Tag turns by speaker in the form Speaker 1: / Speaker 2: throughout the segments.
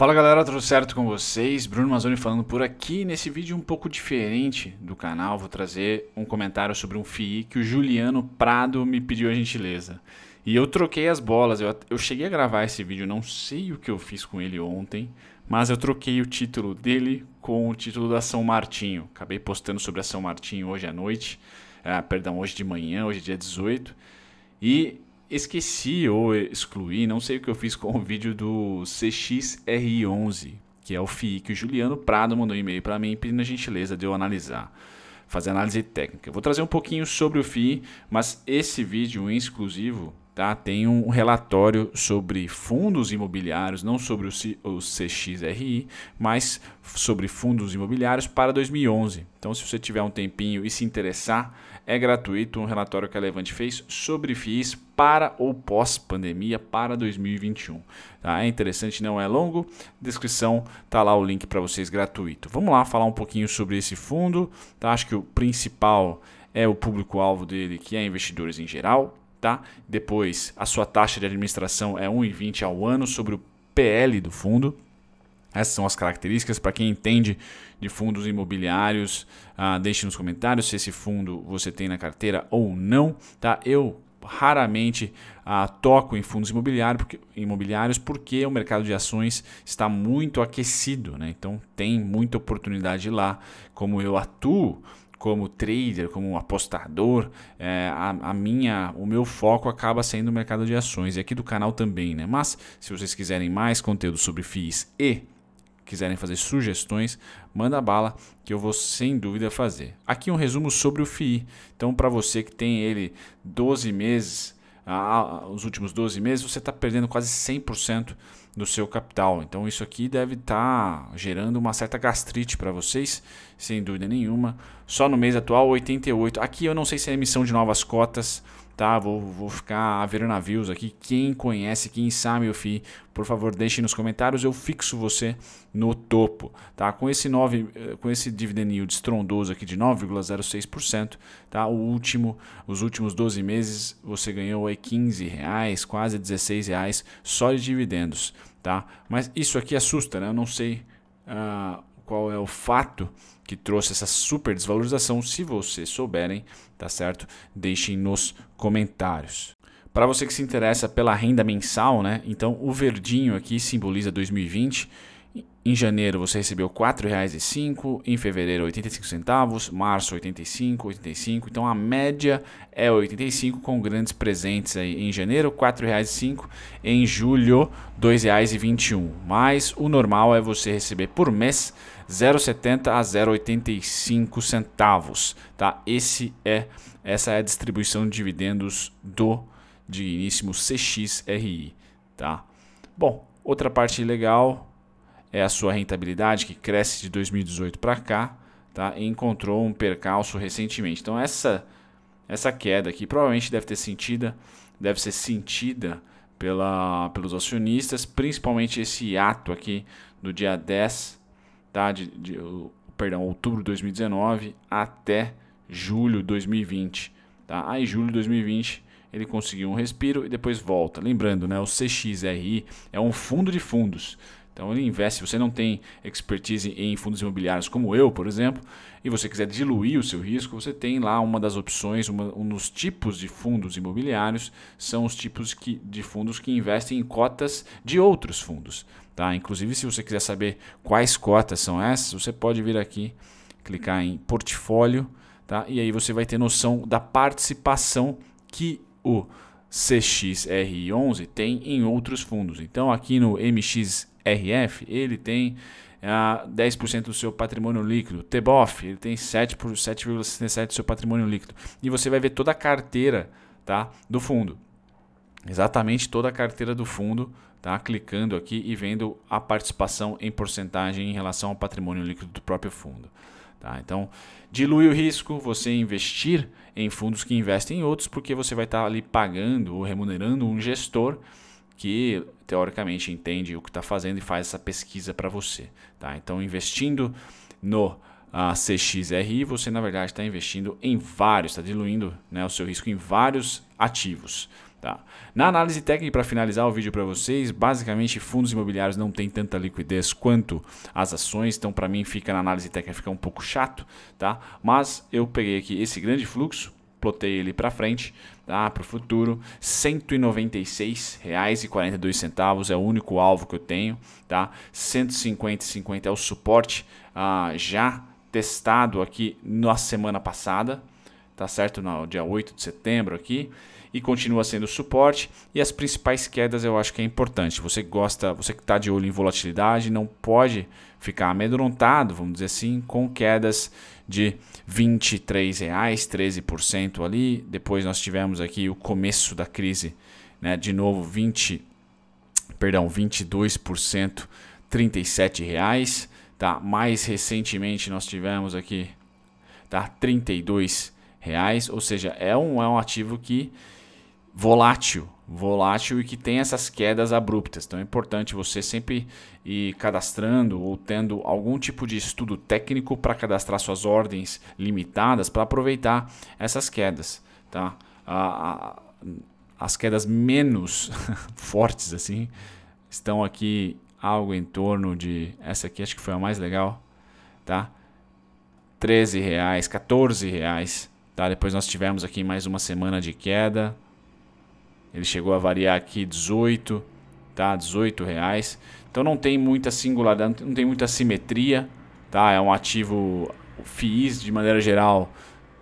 Speaker 1: Fala galera, tudo certo com vocês? Bruno Mazzoni falando por aqui. Nesse vídeo um pouco diferente do canal, vou trazer um comentário sobre um FII que o Juliano Prado me pediu a gentileza. E eu troquei as bolas, eu, eu cheguei a gravar esse vídeo, não sei o que eu fiz com ele ontem, mas eu troquei o título dele com o título da São Martinho. Acabei postando sobre a São Martinho hoje à noite, ah, perdão, hoje de manhã, hoje é dia 18. E Esqueci ou excluí, não sei o que eu fiz com o vídeo do CXR11, que é o FII, que o Juliano Prado mandou um e-mail para mim pedindo a gentileza de eu analisar, fazer análise técnica. Eu vou trazer um pouquinho sobre o FII, mas esse vídeo em exclusivo Tá? Tem um relatório sobre fundos imobiliários, não sobre o, C, o CXRI, mas sobre fundos imobiliários para 2011. Então, se você tiver um tempinho e se interessar, é gratuito um relatório que a Levante fez sobre FIIs para ou pós-pandemia para 2021. Tá? É interessante, não é longo. Descrição tá lá o link para vocês gratuito. Vamos lá falar um pouquinho sobre esse fundo. Tá? Acho que o principal é o público-alvo dele, que é investidores em geral, Tá? Depois, a sua taxa de administração é 1,20 ao ano sobre o PL do fundo. Essas são as características. Para quem entende de fundos imobiliários, ah, deixe nos comentários se esse fundo você tem na carteira ou não. Tá? Eu raramente ah, toco em fundos imobiliários porque, imobiliários porque o mercado de ações está muito aquecido. Né? Então tem muita oportunidade lá. Como eu atuo, como trader, como apostador, é, a, a, minha, o meu foco acaba sendo o mercado de ações e aqui do canal também, né? Mas se vocês quiserem mais conteúdo sobre FIIs e quiserem fazer sugestões, manda bala que eu vou sem dúvida fazer. Aqui um resumo sobre o FII. Então, para você que tem ele 12 meses os últimos 12 meses, você está perdendo quase 100% do seu capital. Então isso aqui deve estar tá gerando uma certa gastrite para vocês, sem dúvida nenhuma. Só no mês atual, 88. Aqui eu não sei se é emissão de novas cotas, tá? Vou, vou ficar ver navios aqui. Quem conhece, quem sabe, meu filho, por favor, deixe nos comentários, eu fixo você no topo, tá? Com esse nove eh, com esse dividend yield estrondoso aqui de 9,06%, tá? O último, os últimos 12 meses você ganhou aí 15 reais, quase 16 reais só de dividendos, tá? Mas isso aqui assusta, né? Eu não sei uh, qual é o fato que trouxe essa super desvalorização. Se vocês souberem, tá certo? Deixem nos comentários. Para você que se interessa pela renda mensal, né? Então o verdinho aqui simboliza 2020 em janeiro você recebeu R$ 4,05, em fevereiro R$ 85, março R$ 85, 85. Então a média é 85 com grandes presentes aí em janeiro R$ 4,05, em julho R$ 2,21. Mas o normal é você receber por mês 0,70 a 0,85 centavos, tá? Esse é essa é a distribuição de dividendos do digníssimo CXRI, tá? Bom, outra parte legal é a sua rentabilidade, que cresce de 2018 para cá, tá? E encontrou um percalço recentemente. Então essa essa queda aqui provavelmente deve ter sentido, deve ser sentida pela, pelos acionistas, principalmente esse ato aqui do dia 10, tá? de, de perdão, outubro de 2019 até julho de 2020. Tá? Aí julho de 2020 ele conseguiu um respiro e depois volta. Lembrando, né, o CXRI é um fundo de fundos. Então ele investe, se você não tem expertise em fundos imobiliários como eu, por exemplo, e você quiser diluir o seu risco, você tem lá uma das opções, uma, um dos tipos de fundos imobiliários, são os tipos que, de fundos que investem em cotas de outros fundos. Tá? Inclusive, se você quiser saber quais cotas são essas, você pode vir aqui, clicar em portfólio, tá? e aí você vai ter noção da participação que o cxr 11 tem em outros fundos. Então aqui no MX RF, ele tem a é, 10% do seu patrimônio líquido. TBOF, ele tem 7,67% do seu patrimônio líquido. E você vai ver toda a carteira tá, do fundo. Exatamente toda a carteira do fundo, tá? Clicando aqui e vendo a participação em porcentagem em relação ao patrimônio líquido do próprio fundo. Tá? Então, dilui o risco você investir em fundos que investem em outros, porque você vai estar tá ali pagando ou remunerando um gestor que teoricamente entende o que está fazendo e faz essa pesquisa para você. Tá? Então, investindo no a ah, CXRI, você na verdade está investindo em vários, está diluindo né, o seu risco em vários ativos. Tá? Na análise técnica, para finalizar o vídeo para vocês, basicamente fundos imobiliários não tem tanta liquidez quanto as ações, então para mim fica na análise técnica fica um pouco chato, tá? mas eu peguei aqui esse grande fluxo, plotei ele para frente, tá? para o futuro, R$ 196,42 é o único alvo que eu tenho, tá? 150,50 é o suporte ah, já testado aqui na semana passada, tá certo? No dia 8 de setembro aqui. E continua sendo suporte. E as principais quedas eu acho que é importante. Você gosta, você que está de olho em volatilidade, não pode ficar amedrontado, vamos dizer assim, com quedas de R$ reais, 13% ali. Depois nós tivemos aqui o começo da crise, né? De novo 20, perdão, 22%, R$ reais, tá? Mais recentemente nós tivemos aqui tá 32 reais, ou seja, é um, é um ativo que volátil, volátil e que tem essas quedas abruptas. Então é importante você sempre ir cadastrando ou tendo algum tipo de estudo técnico para cadastrar suas ordens limitadas para aproveitar essas quedas, tá? A, a, as quedas menos fortes assim estão aqui algo em torno de essa aqui acho que foi a mais legal, tá? 13 reais, 14 reais Tá? Depois nós tivemos aqui mais uma semana de queda. Ele chegou a variar aqui 18, tá? 18 reais. Então não tem muita singularidade, não tem muita simetria, tá? É um ativo FIIs de maneira geral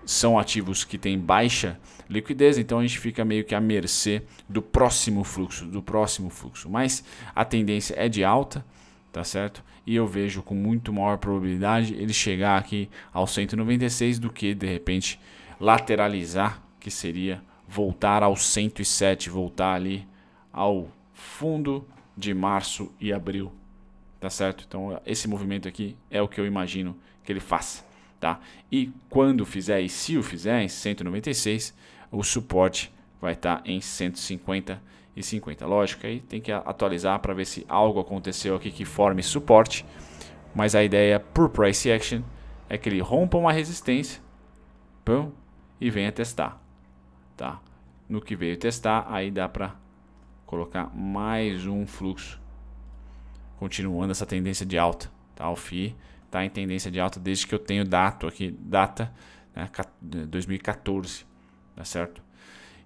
Speaker 1: são ativos que têm baixa liquidez, então a gente fica meio que à mercê do próximo fluxo, do próximo fluxo. Mas a tendência é de alta tá certo? E eu vejo com muito maior probabilidade ele chegar aqui ao 196 do que de repente lateralizar, que seria voltar ao 107, voltar ali ao fundo de março e abril, tá certo? Então esse movimento aqui é o que eu imagino que ele faça, tá? E quando fizer e se o fizer em 196, o suporte vai estar em 150 e 50. Lógico, aí tem que atualizar para ver se algo aconteceu aqui que forme suporte. Mas a ideia por price action é que ele rompa uma resistência pum, e venha testar. Tá? No que veio testar, aí dá para colocar mais um fluxo continuando essa tendência de alta. Tá? O FI está em tendência de alta desde que eu tenho dato aqui, data né, 2014, tá certo?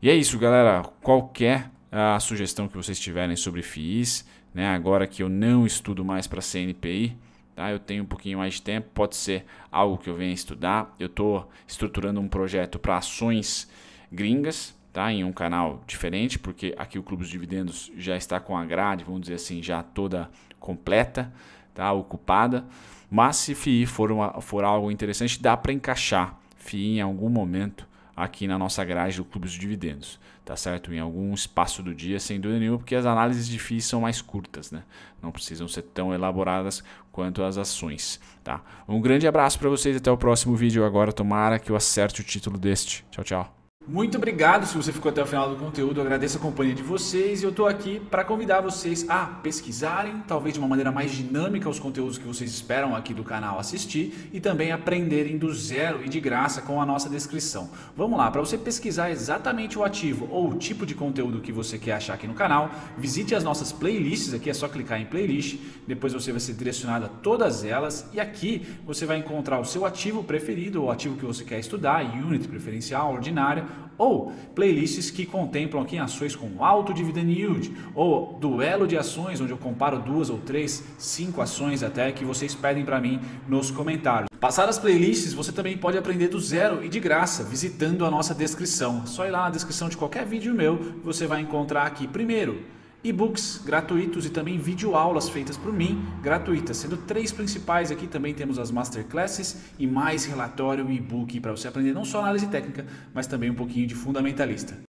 Speaker 1: E é isso, galera. Qualquer a ah, sugestão que vocês tiverem sobre FIIs, né? agora que eu não estudo mais para CNPI, tá? eu tenho um pouquinho mais de tempo, pode ser algo que eu venha estudar. Eu estou estruturando um projeto para ações gringas, tá? em um canal diferente, porque aqui o Clube dos Dividendos já está com a grade, vamos dizer assim, já toda completa, tá? ocupada. Mas se FII for, uma, for algo interessante, dá para encaixar FII em algum momento aqui na nossa grade do Clube dos Dividendos, tá certo? Em algum espaço do dia, sem dúvida nenhuma, porque as análises de FIIs são mais curtas, né? Não precisam ser tão elaboradas quanto as ações, tá? Um grande abraço para vocês, até o próximo vídeo agora, tomara que eu acerte o título deste. Tchau, tchau. Muito obrigado se você ficou até o final do conteúdo. Eu agradeço a companhia de vocês e eu estou aqui para convidar vocês a pesquisarem, talvez de uma maneira mais dinâmica, os conteúdos que vocês esperam aqui do canal assistir e também aprenderem do zero e de graça com a nossa descrição. Vamos lá, para você pesquisar exatamente o ativo ou o tipo de conteúdo que você quer achar aqui no canal, visite as nossas playlists aqui, é só clicar em playlist, depois você vai ser direcionado a todas elas e aqui você vai encontrar o seu ativo preferido, o ativo que você quer estudar, unit preferencial, ordinária ou playlists que contemplam aqui ações com alto dividend yield, ou duelo de ações, onde eu comparo duas ou três, cinco ações até que vocês pedem para mim nos comentários. Passar as playlists você também pode aprender do zero e de graça visitando a nossa descrição. Só ir lá na descrição de qualquer vídeo meu, você vai encontrar aqui primeiro e-books gratuitos e também videoaulas feitas por mim, gratuitas, sendo três principais aqui também temos as masterclasses e mais relatório e e-book para você aprender não só análise técnica, mas também um pouquinho de fundamentalista.